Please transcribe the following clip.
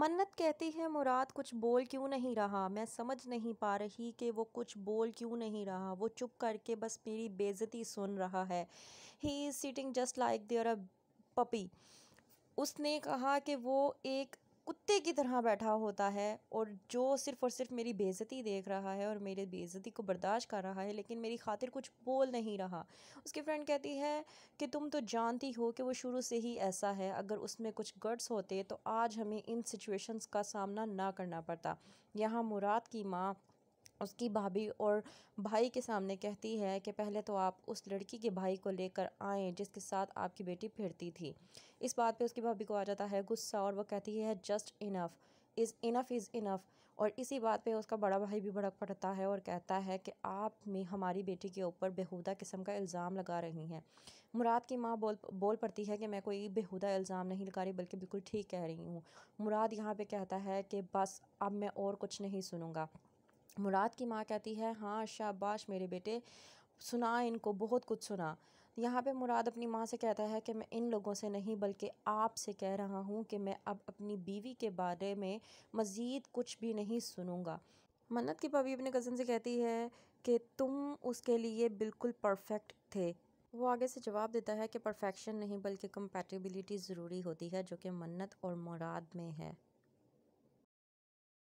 मन्नत कहती है मुराद कुछ बोल क्यों नहीं रहा मैं समझ नहीं पा रही कि वो कुछ बोल क्यों नहीं रहा वो चुप करके बस मेरी बेज़ती सुन रहा है he is sitting just like there a puppy उसने कहा कि वो एक कुत्ते की तरह बैठा होता है और जो सिर्फ़ और सिर्फ मेरी बेज़ती देख रहा है और मेरे बेज़ती को बर्दाश्त कर रहा है लेकिन मेरी खातिर कुछ बोल नहीं रहा उसकी फ्रेंड कहती है कि तुम तो जानती हो कि वो शुरू से ही ऐसा है अगर उसमें कुछ गट्स होते तो आज हमें इन सिचुएशंस का सामना ना करना पड़ता यहाँ मुराद की माँ उसकी भाभी और भाई के सामने कहती है कि पहले तो आप उस लड़की के भाई को लेकर आए जिसके साथ आपकी बेटी फिरती थी इस बात पे उसकी भाभी को आ जाता है गुस्सा और वो कहती है just enough is enough is enough और इसी बात पे उसका बड़ा भाई भी भड़क पड़ता है और कहता है कि आप में हमारी बेटी के ऊपर बेहुदा किस्म का इल्ज़ाम लगा रही हैं मुराद की माँ बोल बोल पड़ती है कि मैं कोई बेहुदा इल्ज़ाम नहीं लगा रही बल्कि बिल्कुल ठीक कह रही हूँ मुराद यहाँ पे कहता है कि बस अब मैं और कुछ नहीं सुनूँगा मुराद की माँ कहती है हाँ शाबाश मेरे बेटे सुना इनको बहुत कुछ सुना यहाँ पे मुराद अपनी माँ से कहता है कि मैं इन लोगों से नहीं बल्कि आप से कह रहा हूँ कि मैं अब अपनी बीवी के बारे में मज़ीद कुछ भी नहीं सुनूँगा मन्नत की पवी अपने कज़न से कहती है कि तुम उसके लिए बिल्कुल परफेक्ट थे वो आगे से जवाब देता है कि परफेक्शन नहीं बल्कि कम्पैटिबिलिटी ज़रूरी होती है जो कि मन्नत और मुराद में है